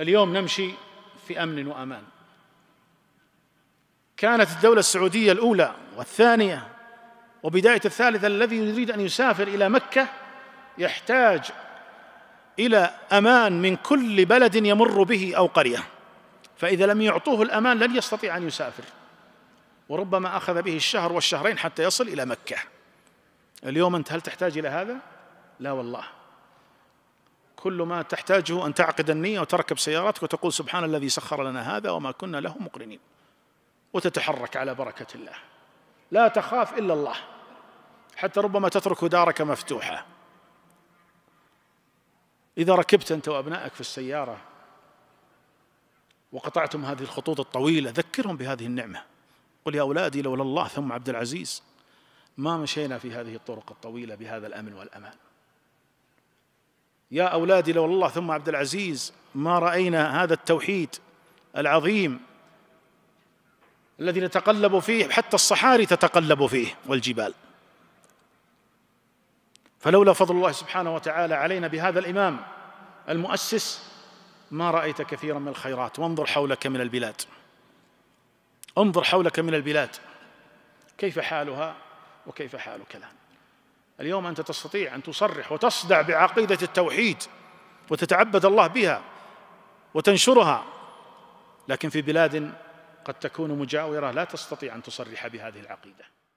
اليوم نمشي في امن وامان كانت الدوله السعوديه الاولى والثانيه وبدايه الثالثه الذي يريد ان يسافر الى مكه يحتاج الى امان من كل بلد يمر به او قريه فاذا لم يعطوه الامان لن يستطيع ان يسافر وربما اخذ به الشهر والشهرين حتى يصل الى مكه اليوم انت هل تحتاج الى هذا لا والله كل ما تحتاجه أن تعقد النية وتركب سيارتك وتقول سبحان الذي سخر لنا هذا وما كنا له مقرنين وتتحرك على بركة الله لا تخاف إلا الله حتى ربما تترك دارك مفتوحة إذا ركبت أنت وأبنائك في السيارة وقطعتم هذه الخطوط الطويلة ذكرهم بهذه النعمة قل يا أولادي لولا الله ثم عبد العزيز ما مشينا في هذه الطرق الطويلة بهذا الأمن والأمان يا أولادي لو الله ثم عبد العزيز ما رأينا هذا التوحيد العظيم الذي نتقلب فيه حتى الصحاري تتقلب فيه والجبال فلولا فضل الله سبحانه وتعالى علينا بهذا الإمام المؤسس ما رأيت كثيرا من الخيرات وانظر حولك من البلاد انظر حولك من البلاد كيف حالها وكيف حالك الآن اليوم أنت تستطيع أن تصرح وتصدع بعقيدة التوحيد وتتعبد الله بها وتنشرها لكن في بلاد قد تكون مجاورة لا تستطيع أن تصرح بهذه العقيدة